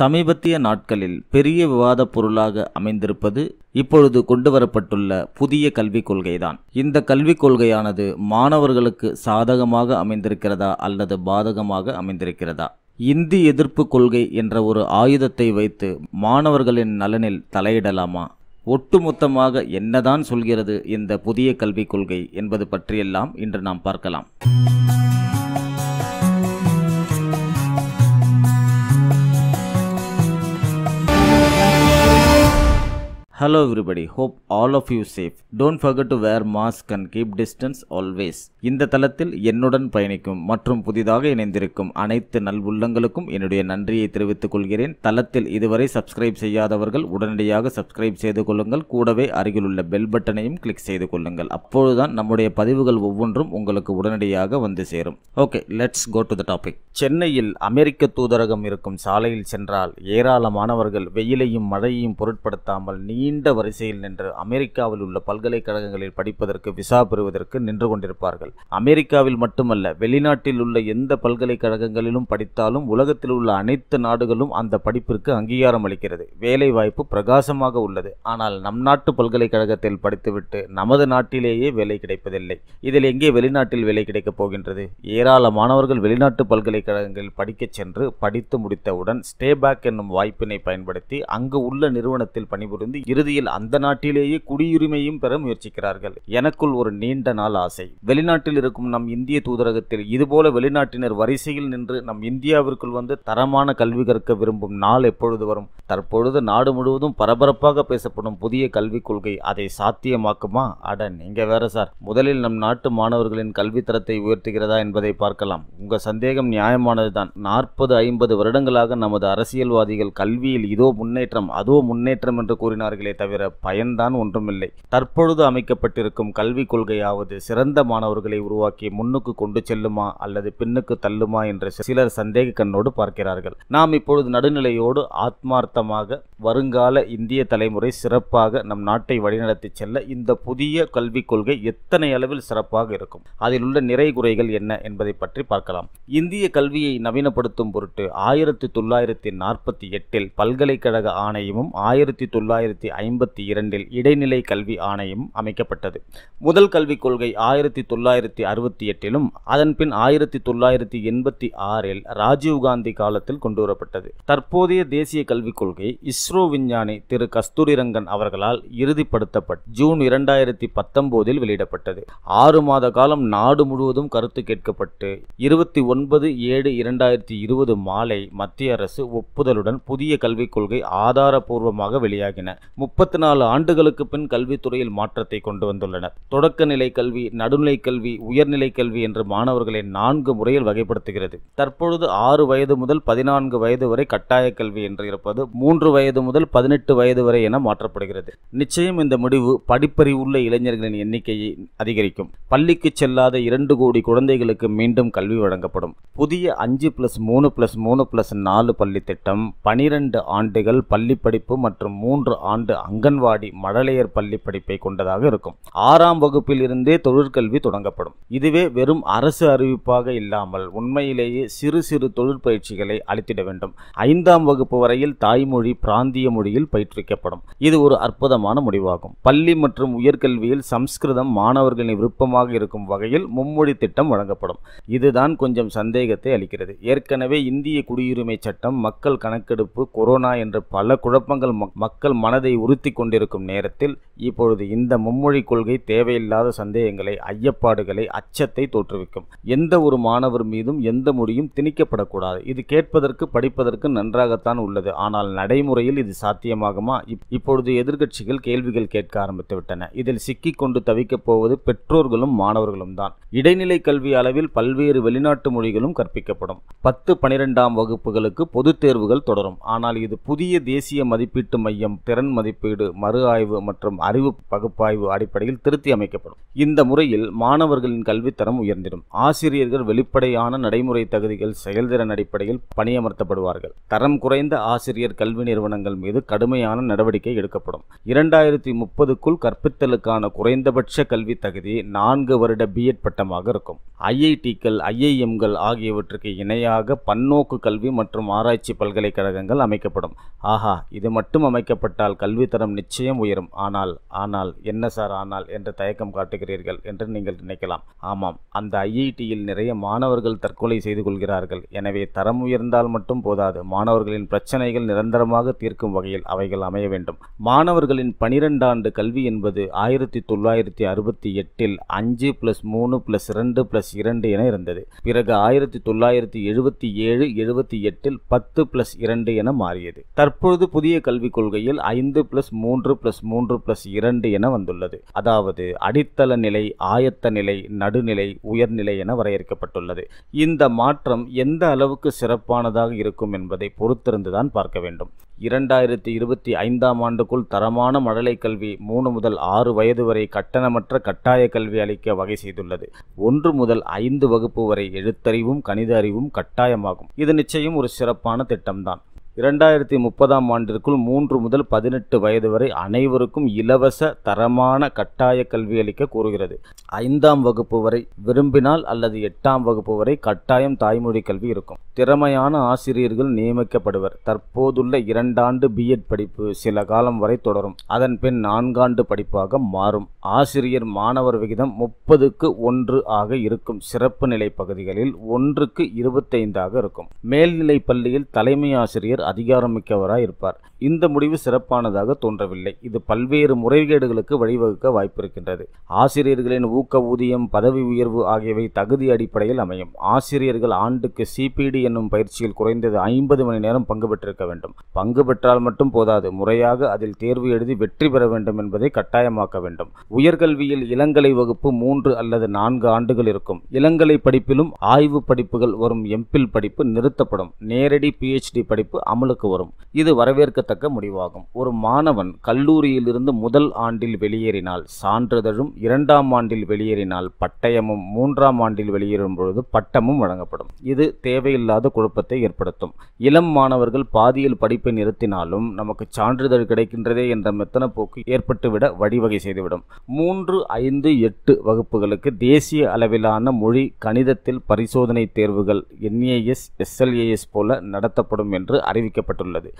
சமீபத்திய நாட்களில் பெரிய விவாத பொருளாக அமைந்திருப்பது இப்பொழுது கொண்டு வரப்பட்டுள்ள புதிய கல்விக் கொள்கைதான் இந்த கல்விக் கொள்கையானது மாணவர்களுக்கு சாதகமாக அமைந்திருக்கிறதா அல்லது பாதகமாக அமைந்திருக்கிறதா இந்தி எதிர்ப்பு கொள்கை என்ற ஒரு ஆயுதத்தை வைத்து மாணவர்களின் நலனில் தலையிடலாமா ஒட்டுமொத்தமாக என்னதான் சொல்கிறது இந்த புதிய கல்விக் கொள்கை என்பது பற்றியெல்லாம் இன்று நாம் பார்க்கலாம் hello everybody, hope all of you safe don't forget to wear mask and keep distance always. இந்த தளத்தில் என்னுடன் பயணிக்கும் மற்றும் புதிதாக இணைந்திருக்கும் அனைத்து நல்வுள்ளங்களுக்கும் என்னுடைய நன்றியை தெரிவித்துக் கொள்கிறேன் தளத்தில் இதுவரை சப்ஸ்கிரைப் செய்யாதவர்கள் உடனடியாக சப்ஸ்கிரைப் செய்து கொள்ளுங்கள் கூடவே அருகில் உள்ள பெல் பட்டனையும் கிளிக் செய்து கொள்ளுங்கள் அப்பொழுதுதான் நம்முடைய பதிவுகள் ஒவ்வொன்றும் உங்களுக்கு உடனடியாக வந்து சேரும் okay let's go to the topic சென்னையில் அமெரிக்க தூதரகம் இருக்கும் சாலையில் சென்றால் ஏராளமானவர்கள் வெயிலையும் மழையையும் பொருட்படுத்தாமல் நீ நீண்ட வரிசையில் நின்று அமெரிக்காவில் உள்ள பல்கலைக்கழகங்களில் படிப்பதற்கு விசா பெறுவதற்கு நின்று கொண்டிருப்பார்கள் அமெரிக்காவில் மட்டுமல்ல வெளிநாட்டில் உள்ள எந்த பல்கலைக்கழகங்களிலும் படித்தாலும் உலகத்தில் உள்ள அனைத்து நாடுகளும் அந்த படிப்பிற்கு அங்கீகாரம் அளிக்கிறது வேலை வாய்ப்பு பிரகாசமாக உள்ளது ஆனால் நம் நாட்டு பல்கலைக்கழகத்தில் படித்துவிட்டு நமது நாட்டிலேயே வேலை கிடைப்பதில்லை இதில் எங்கே வெளிநாட்டில் வேலை கிடைக்கப் போகின்றது ஏராளமானவர்கள் வெளிநாட்டு பல்கலைக்கழகங்களில் படிக்கச் சென்று படித்து முடித்தவுடன் ஸ்டேபேக் என்னும் வாய்ப்பினை பயன்படுத்தி அங்கு உள்ள நிறுவனத்தில் பணிபுரிந்து இறுதி இறுதியில் அந்த நாட்டிலேயே குடியுரிமையும் பெற முயற்சிக்கிறார்கள் எனக்குள் ஒரு நீண்ட நாள் ஆசை வெளிநாட்டில் இருக்கும் நம் இந்திய தூதரகத்தில் இதுபோல வெளிநாட்டினர் வரிசையில் நின்று நம் இந்தியாவிற்குள் வந்து தரமான கல்வி கற்க விரும்பும் நாள் எப்பொழுது வரும் தற்பொழுது நாடு முழுவதும் பரபரப்பாக பேசப்படும் புதிய கல்விக் கொள்கை அதை சாத்தியமாக்குமா அட நீங்க வேற சார் முதலில் நம் நாட்டு மாணவர்களின் கல்வித்தரத்தை உயர்த்துகிறதா என்பதை பார்க்கலாம் உங்க சந்தேகம் நியாயமானதுதான் நாற்பது ஐம்பது வருடங்களாக நமது அரசியல்வாதிகள் கல்வியில் இதோ முன்னேற்றம் அதோ முன்னேற்றம் என்று கூறினார்களே தவிர பயன்தான் ஒன்றுமில்லை தற்பொழுது அமைக்கப்பட்டிருக்கும் கல்விக் கொள்கையாவது சிறந்த மாணவர்களை உருவாக்கி முன்னுக்கு கொண்டு செல்லுமா அல்லது பின்னுக்கு தள்ளுமா என்று சிலர் சந்தேக கண்ணோடு பார்க்கிறார்கள் நாம் இப்பொழுது நடுநிலையோடு ஆத்மார்த்தமாக வருங்கால இந்திய தலைமுறை சிறப்பாக நம் நாட்டை வழிநடத்தி செல்ல இந்த புதிய கல்விக் கொள்கை எத்தனை அளவில் சிறப்பாக இருக்கும் அதில் உள்ள நிறை குறைகள் என்ன என்பதை பற்றி பார்க்கலாம் இந்திய கல்வியை நவீனப்படுத்தும் பொருட்டு ஆயிரத்தி தொள்ளாயிரத்தி நாற்பத்தி எட்டில் பல்கலைக்கழக ஆணையமும் ஆயிரத்தி தொள்ளாயிரத்தி ஐம்பத்தி இரண்டில் இடைநிலை கல்வி ஆணையம் அமைக்கப்பட்டது முதல் கல்விக் கொள்கை ஆயிரத்தி தொள்ளாயிரத்தி அறுபத்தி எட்டிலும் அதன்பின் ஆயிரத்தி தொள்ளாயிரத்தி எண்பத்தி ஆறில் ராஜீவ்காந்தி காலத்தில் கொண்டுவரப்பட்டது தற்போதைய தேசிய கல்விக் கொள்கை இஸ்ரோ விஞ்ஞானி திரு கஸ்தூரிரங்கன் அவர்களால் இறுதிப்படுத்தப்பட்டு ஜூன் இரண்டாயிரத்தி பத்தொன்பதில் வெளியிடப்பட்டது ஆறு மாத காலம் நாடு முழுவதும் கருத்து கேட்கப்பட்டு இருபத்தி ஒன்பது ஏழு இரண்டாயிரத்தி இருபது மாலை மத்திய அரசு ஒப்புதலுடன் புதிய கல்விக் கொள்கை ஆதாரபூர்வமாக வெளியாகின முப்பத்தி நாலு ஆண்டுகளுக்கு பின் கல்வித்துறையில் மாற்றத்தை கொண்டு வந்துள்ளனர் தொடக்க நிலை கல்வி நடுநிலை கல்வி உயர்நிலை கல்வி என்று மாணவர்களை நான்கு முறையில் வகைப்படுத்துகிறது தற்பொழுது ஆறு வயது முதல் பதினான்கு வயது வரை கட்டாய கல்வி என்று இருப்பது மூன்று வயது முதல் பதினெட்டு வயது வரை என மாற்றப்படுகிறது நிச்சயம் இந்த முடிவு படிப்பறிவுள்ள இளைஞர்களின் எண்ணிக்கையை அதிகரிக்கும் பள்ளிக்கு செல்லாத இரண்டு கோடி குழந்தைகளுக்கு மீண்டும் கல்வி வழங்கப்படும் புதிய அஞ்சு பிளஸ் மூணு பிளஸ் மூணு பிளஸ் நாலு பள்ளி திட்டம் பனிரெண்டு ஆண்டுகள் பள்ளி படிப்பு மற்றும் மூன்று ஆண்டு அங்கன்வாடி மழலையர் பள்ளி படிப்பை கொண்டதாக இருக்கும் ஆறாம் வகுப்பில் இருந்தே தொழிற்கல்வி தொடங்கப்படும் இதுவே வெறும் அரசு அறிவிப்பாக இல்லாமல் உண்மையிலேயே சிறு சிறு தொழிற்பயிற்சிகளை அளித்திட வேண்டும் ஐந்தாம் வகுப்பு வரையில் தாய்மொழி பிராந்திய மொழியில் பயிற்றுவிக்கப்படும் இது ஒரு அற்புதமான முடிவாகும் பள்ளி மற்றும் உயர்கல்வியில் சம்ஸ்கிருதம் மாணவர்களின் விருப்பமாக இருக்கும் வகையில் மும்மொழி திட்டம் வழங்கப்படும் இதுதான் கொஞ்சம் சந்தேகத்தை அளிக்கிறது ஏற்கனவே இந்திய குடியுரிமை சட்டம் மக்கள் கணக்கெடுப்பு கொரோனா என்ற பல குழப்பங்கள் மக்கள் மனதை உறுத்தி கொண்டிருக்கும் நேரத்தில் இப்பொழுது இந்த மும்மொழி கொள்கை தேவையில்லாத சந்தேகங்களை ஐயப்பாடுகளை அச்சத்தை தோற்றுவிக்கும் எந்த ஒரு மாணவர் மீதும் எந்த மொழியும் திணிக்கப்படக்கூடாது இது கேட்பதற்கு படிப்பதற்கு நன்றாகத்தான் உள்ளது ஆனால் நடைமுறையில் இது சாத்தியமாகுமா இப்பொழுது எதிர்கட்சிகள் கேள்விகள் கேட்க ஆரம்பித்துவிட்டன இதில் சிக்கிக்கொண்டு தவிக்கப் போவது பெற்றோர்களும் மாணவர்களும் தான் இடைநிலை கல்வி அளவில் பல்வேறு வெளிநாட்டு மொழிகளும் கற்பிக்கப்படும் பத்து பனிரெண்டாம் வகுப்புகளுக்கு பொதுத் தேர்வுகள் தொடரும் ஆனால் இது புதிய தேசிய மதிப்பீட்டு மையம் திறன் மதிப்பு மதிப்பீடு மறு ஆய்வு மற்றும் அறிவு பகுப்பாய்வு அடிப்படையில் திருத்தி அமைக்கப்படும் இந்த முறையில் மாணவர்களின் கல்வித்தரம் உயர்ந்திடும் ஆசிரியர்கள் வெளிப்படையான நடைமுறை தகுதிகள் செயல்திறன் அடிப்படையில் பணியமர்த்தப்படுவார்கள் தரம் குறைந்த ஆசிரியர் கல்வி நிறுவனங்கள் மீது கடுமையான நடவடிக்கை எடுக்கப்படும் இரண்டாயிரத்தி முப்பதுக்குள் கற்பித்தலுக்கான குறைந்தபட்ச கல்வி தகுதி நான்கு வருட பிஎட் பட்டமாக இருக்கும் ஐஐடிக்கள் ஐஐஎம்கள் ஆகியவற்றுக்கு இணையாக பன்னோக்கு கல்வி மற்றும் ஆராய்ச்சி பல்கலைக்கழகங்கள் அமைக்கப்படும் ஆஹா இது மட்டும் அமைக்கப்பட்டால் கல்வி கல்வித்தரம் நிச்சயம் உயரும் ஆனால் ஆனால் என்ன சார் ஆனால் என்று தயக்கம் காட்டுகிறீர்கள் என்று நீங்கள் நினைக்கலாம் ஆமாம் அந்த ஐஐடியில் நிறைய மாணவர்கள் தற்கொலை செய்து கொள்கிறார்கள் எனவே தரம் உயர்ந்தால் மட்டும் போதாது மாணவர்களின் பிரச்சனைகள் நிரந்தரமாக தீர்க்கும் வகையில் அவைகள் அமைய வேண்டும் மாணவர்களின் பனிரெண்டாண்டு கல்வி என்பது ஆயிரத்தி தொள்ளாயிரத்தி அறுபத்தி எட்டில் அஞ்சு பிளஸ் மூணு பிளஸ் இரண்டு பிளஸ் இரண்டு என இருந்தது பிறகு ஆயிரத்தி தொள்ளாயிரத்தி எழுபத்தி ஏழு எழுபத்தி எட்டில் பத்து பிளஸ் இரண்டு என மாறியது தற்பொழுது புதிய கல்விக் கொள்கையில் ஐந்து ப்ளஸ் மூன்று ப்ளஸ் மூன்று ப்ளஸ் இரண்டு என வந்துள்ளது அதாவது அடித்தள நிலை ஆயத்த நிலை நடுநிலை உயர்நிலை என வரையறுக்கப்பட்டுள்ளது இந்த மாற்றம் எந்த அளவுக்கு சிறப்பானதாக இருக்கும் என்பதை பொறுத்திருந்துதான் பார்க்க வேண்டும் இரண்டாயிரத்தி இருபத்தி ஐந்தாம் ஆண்டுக்குள் தரமான மழலை கல்வி மூணு முதல் ஆறு வயது வரை கட்டணமற்ற கட்டாய கல்வி அளிக்க வகை செய்துள்ளது ஒன்று முதல் ஐந்து வகுப்பு வரை எழுத்தறிவும் கணித அறிவும் கட்டாயமாகும் இது நிச்சயம் ஒரு சிறப்பான திட்டம்தான் இரண்டாயிரத்தி முப்பதாம் ஆண்டிற்குள் மூன்று முதல் பதினெட்டு வயது வரை அனைவருக்கும் இலவச தரமான கட்டாய கல்வி அளிக்க கூறுகிறது ஐந்தாம் வகுப்பு வரை விரும்பினால் அல்லது எட்டாம் வகுப்பு வரை கட்டாயம் தாய்மொழி கல்வி இருக்கும் திறமையான ஆசிரியர்கள் நியமிக்கப்படுவர் தற்போதுள்ள இரண்டாண்டு பிஎட் படிப்பு சில காலம் வரை தொடரும் அதன் பின் நான்காண்டு படிப்பாக மாறும் ஆசிரியர் மாணவர் விகிதம் முப்பதுக்கு ஒன்று ஆக இருக்கும் சிறப்பு நிலை பகுதிகளில் ஒன்றுக்கு இருபத்தைந்தாக இருக்கும் மேல்நிலை பள்ளியில் தலைமை ஆசிரியர் அதிகாரமிக்கவராக இருப்பார் இந்த முடிவு சிறப்பானதாக தோன்றவில்லை இது பல்வேறு முறைகேடுகளுக்கு வழிவகுக்க வாய்ப்பிருக்கின்றது ஆசிரியர்களின் ஊக்க ஊதியம் பதவி உயர்வு ஆகியவை தகுதி அடிப்படையில் அமையும் ஆசிரியர்கள் ஆண்டுக்கு சிபிடி என்னும் பயிற்சியில் குறைந்தது ஐம்பது மணி நேரம் பங்கு பெற்றிருக்க வேண்டும் பங்கு பெற்றால் மட்டும் போதாது முறையாக அதில் தேர்வு எழுதி வெற்றி பெற வேண்டும் என்பதை கட்டாயமாக்க வேண்டும் உயர்கல்வியில் இளங்கலை வகுப்பு மூன்று அல்லது நான்கு ஆண்டுகள் இருக்கும் இளங்கலை படிப்பிலும் ஆய்வு படிப்புகள் வரும் எம்பில் படிப்பு நிறுத்தப்படும் நேரடி பிஹெச்டி படிப்பு அமலுக்கு வரும் இது வரவேற்கத்தக்க முடிவாகும் ஒரு மாணவன் கல்லூரியிலிருந்து முதல் ஆண்டில் வெளியேறினால் சான்றிதழும் இரண்டாம் ஆண்டில் வெளியேறினால் பட்டயமும் மூன்றாம் ஆண்டில் வெளியேறும் பொழுது பட்டமும் வழங்கப்படும் இது தேவையில்லாத குழப்பத்தை ஏற்படுத்தும் இளம் மாணவர்கள் பாதியில் படிப்பை நிறுத்தினாலும் நமக்கு சான்றிதழ் கிடைக்கின்றதே என்ற மெத்தன போக்கு ஏற்பட்டுவிட வழிவகை செய்துவிடும் மூன்று ஐந்து எட்டு வகுப்புகளுக்கு தேசிய அளவிலான மொழி கணிதத்தில் பரிசோதனை தேர்வுகள் என்ஏஎஸ் எஸ்எல்ஏஎஸ் போல நடத்தப்படும் என்று அறிவி அறிவிக்கப்பட்டுள்ளது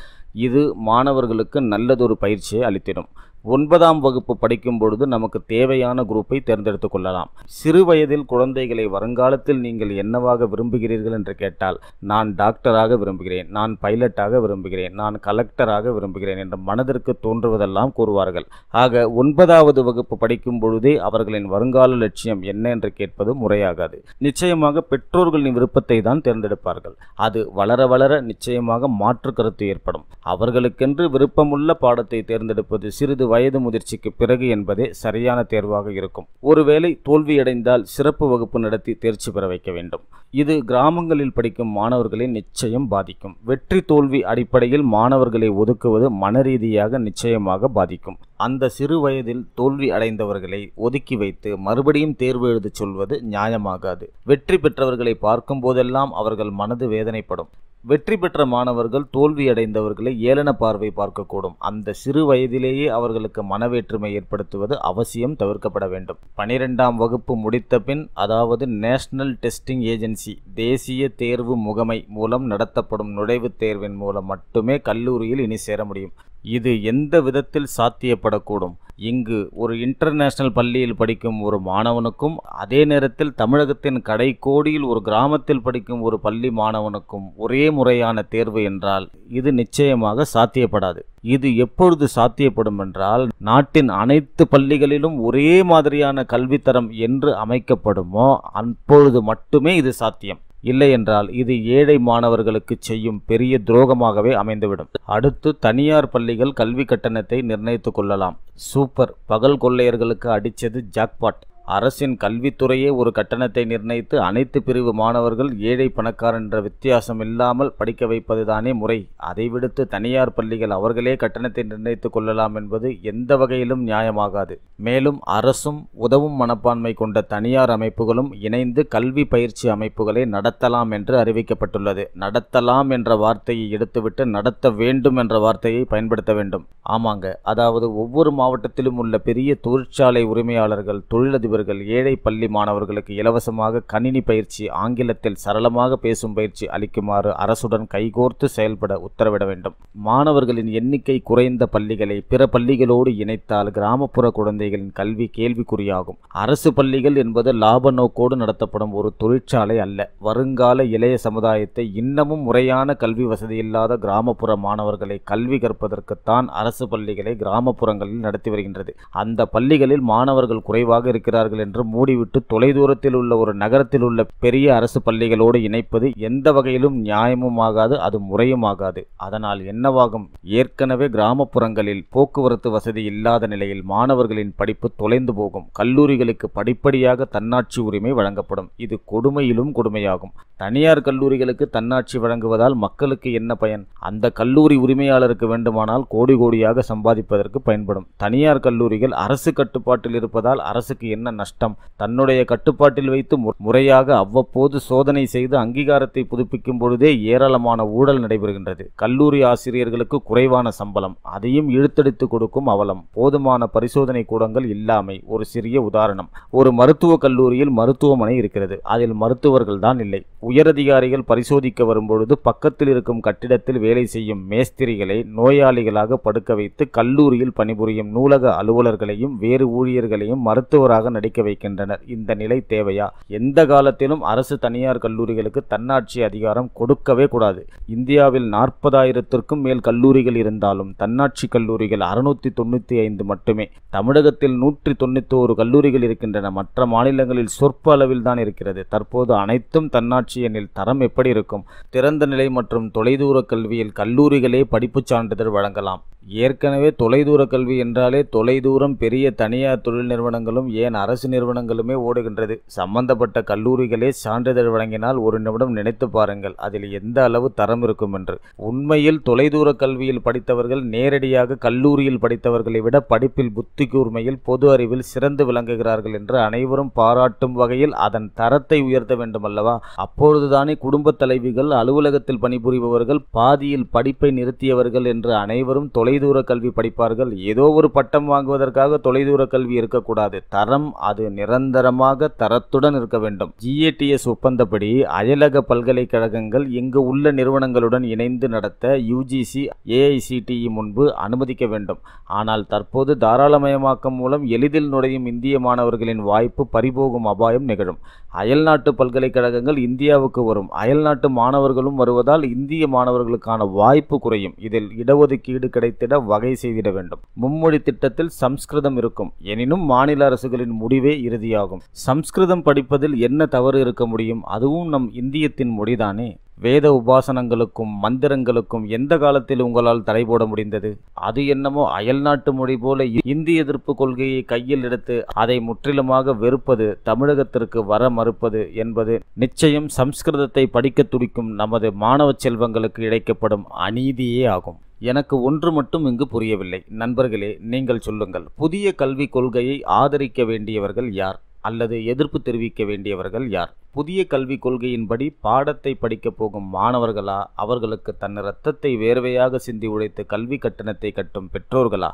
இது மாணவர்களுக்கு நல்லதொரு பயிற்சியை அளித்திடும் ஒன்பதாம் வகுப்பு படிக்கும் பொழுது நமக்கு தேவையான குரூப்பை தேர்ந்தெடுத்து கொள்ளலாம் சிறு வயதில் குழந்தைகளை வருங்காலத்தில் நீங்கள் என்னவாக விரும்புகிறீர்கள் என்று கேட்டால் நான் டாக்டராக விரும்புகிறேன் நான் பைலட்டாக விரும்புகிறேன் நான் கலெக்டராக விரும்புகிறேன் என்று மனதிற்கு தோன்றுவதெல்லாம் கூறுவார்கள் ஆக ஒன்பதாவது வகுப்பு படிக்கும் பொழுதே அவர்களின் வருங்கால லட்சியம் என்ன என்று கேட்பது முறையாகாது நிச்சயமாக பெற்றோர்களின் விருப்பத்தை தான் தேர்ந்தெடுப்பார்கள் அது வளர வளர நிச்சயமாக மாற்று கருத்து ஏற்படும் அவர்களுக்கென்று விருப்பமுள்ள பாடத்தை தேர்ந்தெடுப்பது சிறிது வயது முதிர்ச்சிக்கு பிறகு என்பதே சரியான தேர்வாக இருக்கும் ஒருவேளை தோல்வியடைந்தால் சிறப்பு வகுப்பு நடத்தி தேர்ச்சி பெற வைக்க வேண்டும் இது கிராமங்களில் படிக்கும் மாணவர்களை நிச்சயம் பாதிக்கும் வெற்றி தோல்வி அடிப்படையில் மாணவர்களை ஒதுக்குவது மன ரீதியாக நிச்சயமாக பாதிக்கும் அந்த சிறு வயதில் தோல்வி அடைந்தவர்களை ஒதுக்கி வைத்து மறுபடியும் தேர்வு எழுதச் சொல்வது நியாயமாகாது வெற்றி பெற்றவர்களை பார்க்கும் போதெல்லாம் அவர்கள் மனது வேதனைப்படும் வெற்றி பெற்ற மாணவர்கள் தோல்வியடைந்தவர்களை ஏளன பார்வை பார்க்கக்கூடும் அந்த சிறு வயதிலேயே அவர்களுக்கு மனவேற்றுமை ஏற்படுத்துவது அவசியம் தவிர்க்கப்பட வேண்டும் பனிரெண்டாம் வகுப்பு முடித்த பின் அதாவது நேஷனல் டெஸ்டிங் ஏஜென்சி தேசிய தேர்வு முகமை மூலம் நடத்தப்படும் நுழைவுத் தேர்வின் மூலம் மட்டுமே கல்லூரியில் இனி சேர முடியும் இது எந்த விதத்தில் சாத்தியப்படக்கூடும் இங்கு ஒரு இன்டர்நேஷனல் பள்ளியில் படிக்கும் ஒரு மாணவனுக்கும் அதே நேரத்தில் தமிழகத்தின் கடைக்கோடியில் ஒரு கிராமத்தில் படிக்கும் ஒரு பள்ளி மாணவனுக்கும் ஒரே முறையான தேர்வு என்றால் இது நிச்சயமாக சாத்தியப்படாது இது எப்பொழுது சாத்தியப்படும் என்றால் நாட்டின் அனைத்து பள்ளிகளிலும் ஒரே மாதிரியான கல்வித்தரம் என்று அமைக்கப்படுமோ அப்பொழுது மட்டுமே இது சாத்தியம் இல்லையென்றால் இது ஏழை மாணவர்களுக்கு செய்யும் பெரிய துரோகமாகவே அமைந்துவிடும் அடுத்து தனியார் பள்ளிகள் கல்வி கட்டணத்தை நிர்ணயித்துக் கொள்ளலாம் சூப்பர் பகல் கொள்ளையர்களுக்கு அடித்தது ஜாக்பாட் அரசின் கல்வித்துறையே ஒரு கட்டணத்தை நிர்ணயித்து அனைத்து பிரிவு மாணவர்கள் ஏழை பணக்கார் என்ற வித்தியாசம் இல்லாமல் படிக்க வைப்பதுதானே முறை அதை விடுத்து தனியார் பள்ளிகள் அவர்களே கட்டணத்தை நிர்ணயித்து கொள்ளலாம் என்பது எந்த வகையிலும் நியாயமாகாது மேலும் அரசும் உதவும் மனப்பான்மை கொண்ட தனியார் அமைப்புகளும் இணைந்து கல்வி பயிற்சி அமைப்புகளை நடத்தலாம் என்று அறிவிக்கப்பட்டுள்ளது நடத்தலாம் என்ற வார்த்தையை எடுத்துவிட்டு நடத்த வேண்டும் என்ற வார்த்தையை பயன்படுத்த வேண்டும் ஆமாங்க அதாவது ஒவ்வொரு மாவட்டத்திலும் உள்ள பெரிய தொழிற்சாலை உரிமையாளர்கள் தொழிலதிபர் இவர்கள் ஏழை பள்ளி மாணவர்களுக்கு இலவசமாக கணினி பயிற்சி ஆங்கிலத்தில் சரளமாக பேசும் பயிற்சி அளிக்குமாறு அரசுடன் கைகோர்த்து செயல்பட உத்தரவிட வேண்டும் மாணவர்களின் எண்ணிக்கை குறைந்த பள்ளிகளை பிற பள்ளிகளோடு இணைத்தால் கிராமப்புற குழந்தைகளின் கல்வி கேள்விக்குறியாகும் அரசு பள்ளிகள் என்பது லாப நோக்கோடு நடத்தப்படும் ஒரு தொழிற்சாலை அல்ல வருங்கால இளைய சமுதாயத்தை இன்னமும் முறையான கல்வி வசதியில்லாத கிராமப்புற மாணவர்களை கல்வி கற்பதற்குத்தான் அரசு பள்ளிகளை கிராமப்புறங்களில் நடத்தி வருகின்றது அந்த பள்ளிகளில் மாணவர்கள் குறைவாக இருக்கிறார் கொள்கிறார்கள் என்று மூடிவிட்டு தொலைதூரத்தில் உள்ள ஒரு நகரத்தில் உள்ள பெரிய அரசு பள்ளிகளோடு இணைப்பது எந்த வகையிலும் நியாயமும் ஆகாது அது முறையும் ஆகாது அதனால் என்னவாகும் ஏற்கனவே கிராமப்புறங்களில் போக்குவரத்து வசதி இல்லாத நிலையில் மாணவர்களின் படிப்பு தொலைந்து போகும் கல்லூரிகளுக்கு படிப்படியாக தன்னாட்சி உரிமை வழங்கப்படும் இது கொடுமையிலும் கொடுமையாகும் தனியார் கல்லூரிகளுக்கு தன்னாட்சி வழங்குவதால் மக்களுக்கு என்ன பயன் அந்த கல்லூரி உரிமையாளருக்கு வேண்டுமானால் கோடி கோடியாக சம்பாதிப்பதற்கு பயன்படும் தனியார் கல்லூரிகள் அரசு கட்டுப்பாட்டில் இருப்பதால் அரசுக்கு என்ன நஷ்டம் தன்னுடைய கட்டுப்பாட்டில் வைத்து முறையாக அவ்வப்போது சோதனை செய்து அங்கீகாரத்தை புதுப்பிக்கும் பொழுதே ஏராளமான ஊழல் நடைபெறுகின்றது கல்லூரி ஆசிரியர்களுக்கு குறைவான சம்பளம் அதையும் இழுத்தெடுத்து கொடுக்கும் அவலம் போதுமான பரிசோதனை கூடங்கள் இல்லாமை ஒரு சிறிய உதாரணம் ஒரு மருத்துவ கல்லூரியில் மருத்துவமனை இருக்கிறது அதில் மருத்துவர்கள் தான் இல்லை உயரதிகாரிகள் பரிசோதிக்க வரும்பொழுது பக்கத்தில் இருக்கும் கட்டிடத்தில் வேலை செய்யும் மேஸ்திரிகளை நோயாளிகளாக படுக்க வைத்து கல்லூரியில் பணிபுரியும் நூலக அலுவலர்களையும் வேறு ஊழியர்களையும் மருத்துவராக நடி படிக்க வைக்கின்றனர் இந்த நிலை தேவையா எந்த காலத்திலும் அரசு தனியார் கல்லூரிகளுக்கு தன்னாட்சி அதிகாரம் கொடுக்கவே கூடாது இந்தியாவில் நாற்பதாயிரத்திற்கும் மேல் கல்லூரிகள் இருந்தாலும் தன்னாட்சி கல்லூரிகள் அறுநூத்தி தொண்ணூத்தி ஐந்து மட்டுமே தமிழகத்தில் நூற்றி தொண்ணூற்றி ஒரு கல்லூரிகள் இருக்கின்றன மற்ற மாநிலங்களில் சொற்ப அளவில் தான் இருக்கிறது தற்போது அனைத்தும் தன்னாட்சி எனில் தரம் எப்படி இருக்கும் திறந்த நிலை மற்றும் தொலைதூர கல்வியில் கல்லூரிகளே படிப்புச் சான்றிதழ் வழங்கலாம் ஏற்கனவே தொலைதூர கல்வி என்றாலே தொலைதூரம் பெரிய தனியார் தொழில் நிறுவனங்களும் ஏன் அரசு அரசு நிறுவனங்களுமே ஓடுகின்றது சம்பந்தப்பட்ட கல்லூரிகளே சான்றிதழ் வழங்கினால் ஒரு நிமிடம் நினைத்து பாருங்கள் அதில் எந்த அளவு தரம் இருக்கும் என்று உண்மையில் தொலைதூர கல்வியில் படித்தவர்கள் நேரடியாக கல்லூரியில் படித்தவர்களை விட படிப்பில் புத்தி கூர்மையில் பொது அறிவில் சிறந்து விளங்குகிறார்கள் என்று அனைவரும் பாராட்டும் வகையில் அதன் தரத்தை உயர்த்த வேண்டும் அல்லவா அப்பொழுதுதானே குடும்ப தலைவிகள் அலுவலகத்தில் பணிபுரிபவர்கள் பாதியில் படிப்பை நிறுத்தியவர்கள் என்று அனைவரும் தொலைதூர கல்வி படிப்பார்கள் ஏதோ ஒரு பட்டம் வாங்குவதற்காக தொலைதூர கல்வி இருக்கக்கூடாது தரம் அது நிரந்தரமாக தரத்துடன் இருக்க வேண்டும் ஜிஏடிஎஸ் ஒப்பந்தப்படி அயலக பல்கலைக்கழகங்கள் இங்கு உள்ள நிறுவனங்களுடன் இணைந்து நடத்த யுஜிசி ஏஐசிடிஇ e முன்பு அனுமதிக்க வேண்டும் ஆனால் தற்போது தாராளமயமாக்கம் மூலம் எளிதில் நுழையும் இந்திய மாணவர்களின் வாய்ப்பு பறிபோகும் அபாயம் நிகழும் அயல்நாட்டு பல்கலைக்கழகங்கள் இந்தியாவுக்கு வரும் அயல்நாட்டு மாணவர்களும் வருவதால் இந்திய மாணவர்களுக்கான வாய்ப்பு குறையும் இதில் இடஒதுக்கீடு கிடைத்திட வகை செய்திட வேண்டும் மும்மொழி திட்டத்தில் சம்ஸ்கிருதம் இருக்கும் எனினும் மாநில அரசுகளின் முடிவே இறுதியாகும் சம்ஸ்கிருதம் படிப்பதில் என்ன தவறு இருக்க முடியும் அதுவும் நம் இந்தியத்தின் மொழிதானே வேத உபாசனங்களுக்கும் மந்திரங்களுக்கும் எந்த காலத்தில் உங்களால் தடை போட முடிந்தது அது என்னமோ அயல்நாட்டு மொழி போல இந்தி எதிர்ப்பு கொள்கையை கையில் எடுத்து அதை முற்றிலுமாக வெறுப்பது தமிழகத்திற்கு வர மறுப்பது என்பது நிச்சயம் சம்ஸ்கிருதத்தை படிக்க துடிக்கும் நமது மாணவ செல்வங்களுக்கு இழைக்கப்படும் அநீதியே ஆகும் எனக்கு ஒன்று மட்டும் இங்கு புரியவில்லை நண்பர்களே நீங்கள் சொல்லுங்கள் புதிய கல்விக் கொள்கையை ஆதரிக்க வேண்டியவர்கள் யார் அல்லது எதிர்ப்பு தெரிவிக்க வேண்டியவர்கள் யார் புதிய கல்விக் கொள்கையின்படி பாடத்தை படிக்கப் போகும் மாணவர்களா அவர்களுக்கு தன் இரத்தத்தை வேர்வையாக சிந்தி உழைத்து கல்வி கட்டணத்தை கட்டும் பெற்றோர்களா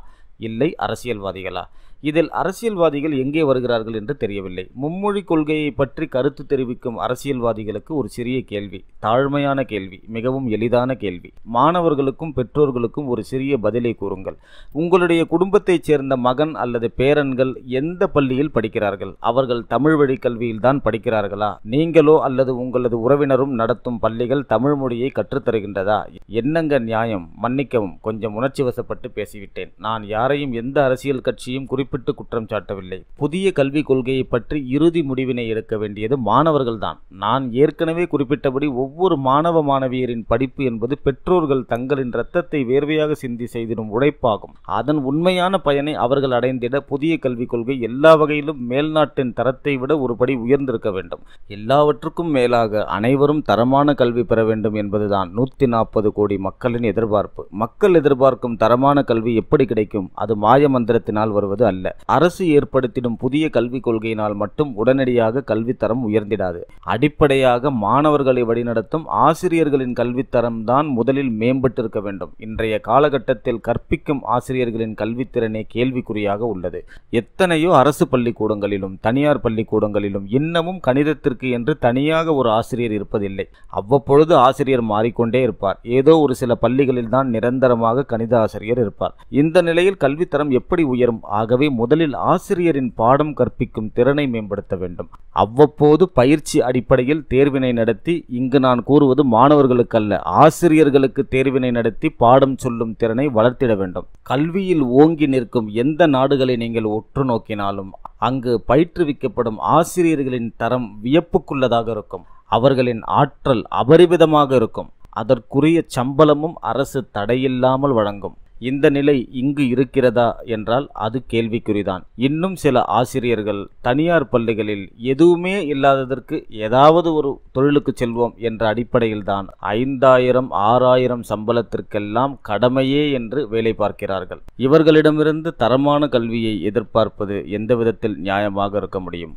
இல்லை அரசியல்வாதிகளா இதில் அரசியல்வாதிகள் எங்கே வருகிறார்கள் என்று தெரியவில்லை மும்மொழி கொள்கையை பற்றி கருத்து தெரிவிக்கும் அரசியல்வாதிகளுக்கு ஒரு சிறிய கேள்வி தாழ்மையான கேள்வி மிகவும் எளிதான கேள்வி மாணவர்களுக்கும் பெற்றோர்களுக்கும் ஒரு சிறிய பதிலை கூறுங்கள் உங்களுடைய குடும்பத்தைச் சேர்ந்த மகன் அல்லது பேரன்கள் எந்த பள்ளியில் படிக்கிறார்கள் அவர்கள் தமிழ் வழி கல்வியில்தான் படிக்கிறார்களா நீங்களோ அல்லது உங்களது உறவினரும் நடத்தும் பள்ளிகள் தமிழ் மொழியை கற்றுத்தருகின்றதா என்னங்க நியாயம் மன்னிக்கவும் கொஞ்சம் உணர்ச்சி வசப்பட்டு பேசிவிட்டேன் நான் யாரையும் எந்த அரசியல் கட்சியும் குறிப்பிட்டு குறிப்பிட்டு குற்றம் சாட்டவில்லை புதிய கல்விக் கொள்கையை பற்றி இறுதி முடிவினை எடுக்க வேண்டியது மாணவர்கள்தான் நான் ஏற்கனவே குறிப்பிட்டபடி ஒவ்வொரு மாணவ மாணவியரின் படிப்பு என்பது பெற்றோர்கள் தங்களின் இரத்தத்தை வேர்வையாக சிந்தி செய்திடும் உழைப்பாகும் அதன் உண்மையான பயனை அவர்கள் அடைந்திட புதிய கல்விக் கொள்கை எல்லா வகையிலும் மேல்நாட்டின் தரத்தை விட ஒருபடி உயர்ந்திருக்க வேண்டும் எல்லாவற்றுக்கும் மேலாக அனைவரும் தரமான கல்வி பெற வேண்டும் என்பதுதான் நூற்றி நாற்பது கோடி மக்களின் எதிர்பார்ப்பு மக்கள் எதிர்பார்க்கும் தரமான கல்வி எப்படி கிடைக்கும் அது மாய மந்திரத்தினால் வருவது அல்ல அல்ல அரசு ஏற்படுத்திடும் புதிய கல்விக் கொள்கையினால் மட்டும் உடனடியாக கல்வித்தரம் உயர்ந்திடாது அடிப்படையாக மாணவர்களை வழிநடத்தும் ஆசிரியர்களின் கல்வித்தரம் தான் முதலில் மேம்பட்டிருக்க வேண்டும் இன்றைய காலகட்டத்தில் கற்பிக்கும் ஆசிரியர்களின் கல்வித்திறனே கேள்விக்குறியாக உள்ளது எத்தனையோ அரசு பள்ளிக்கூடங்களிலும் தனியார் பள்ளிக்கூடங்களிலும் இன்னமும் கணிதத்திற்கு என்று தனியாக ஒரு ஆசிரியர் இருப்பதில்லை அவ்வப்பொழுது ஆசிரியர் மாறிக்கொண்டே இருப்பார் ஏதோ ஒரு சில பள்ளிகளில் தான் நிரந்தரமாக கணித ஆசிரியர் இருப்பார் இந்த நிலையில் கல்வித்தரம் எப்படி உயரும் ஆகவே முதலில் ஆசிரியரின் பாடம் கற்பிக்கும் திறனை மேம்படுத்த வேண்டும் அவ்வப்போது பயிற்சி அடிப்படையில் தேர்வினை நடத்தி இங்கு நான் கூறுவது மாணவர்களுக்கு அல்ல ஆசிரியர்களுக்கு தேர்வினை நடத்தி பாடம் சொல்லும் திறனை வளர்த்திட வேண்டும் கல்வியில் ஓங்கி நிற்கும் எந்த நாடுகளை நீங்கள் ஒற்று நோக்கினாலும் அங்கு பயிற்றுவிக்கப்படும் ஆசிரியர்களின் தரம் வியப்புக்குள்ளதாக இருக்கும் அவர்களின் ஆற்றல் அபரிவிதமாக இருக்கும் அதற்குரிய சம்பளமும் அரசு தடையில்லாமல் வழங்கும் இந்த நிலை இங்கு இருக்கிறதா என்றால் அது கேள்விக்குறிதான் இன்னும் சில ஆசிரியர்கள் தனியார் பள்ளிகளில் எதுவுமே இல்லாததற்கு ஏதாவது ஒரு தொழிலுக்கு செல்வோம் என்ற அடிப்படையில் தான் ஐந்தாயிரம் ஆறாயிரம் சம்பளத்திற்கெல்லாம் கடமையே என்று வேலை பார்க்கிறார்கள் இவர்களிடமிருந்து தரமான கல்வியை எதிர்பார்ப்பது எந்த விதத்தில் நியாயமாக இருக்க முடியும்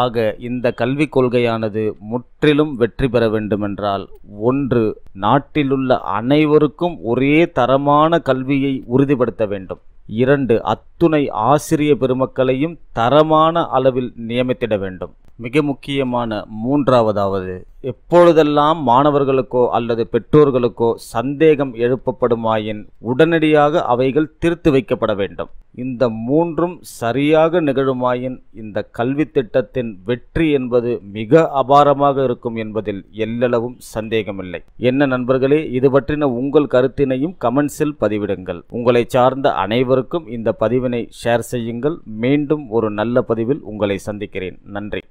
ஆக இந்த கல்விக் கொள்கையானது முற்றிலும் வெற்றி பெற வேண்டுமென்றால் ஒன்று நாட்டிலுள்ள அனைவருக்கும் ஒரே தரமான கல்வியை உறுதிப்படுத்த வேண்டும் இரண்டு அத்துணை ஆசிரிய பெருமக்களையும் தரமான அளவில் நியமித்திட வேண்டும் மிக முக்கியமான மூன்றாவதாவது எப்பொழுதெல்லாம் மாணவர்களுக்கோ அல்லது பெற்றோர்களுக்கோ சந்தேகம் எழுப்பப்படுமாயின் உடனடியாக அவைகள் திருத்து வைக்கப்பட வேண்டும் இந்த மூன்றும் சரியாக நிகழுமாயின் இந்த கல்வி திட்டத்தின் வெற்றி என்பது மிக அபாரமாக இருக்கும் என்பதில் எல்லளவும் சந்தேகமில்லை என்ன நண்பர்களே இது பற்றின உங்கள் கருத்தினையும் கமெண்ட்ஸில் பதிவிடுங்கள் உங்களை சார்ந்த அனைவருக்கும் இந்த பதிவினை ஷேர் செய்யுங்கள் மீண்டும் ஒரு நல்ல பதிவில் உங்களை சந்திக்கிறேன் நன்றி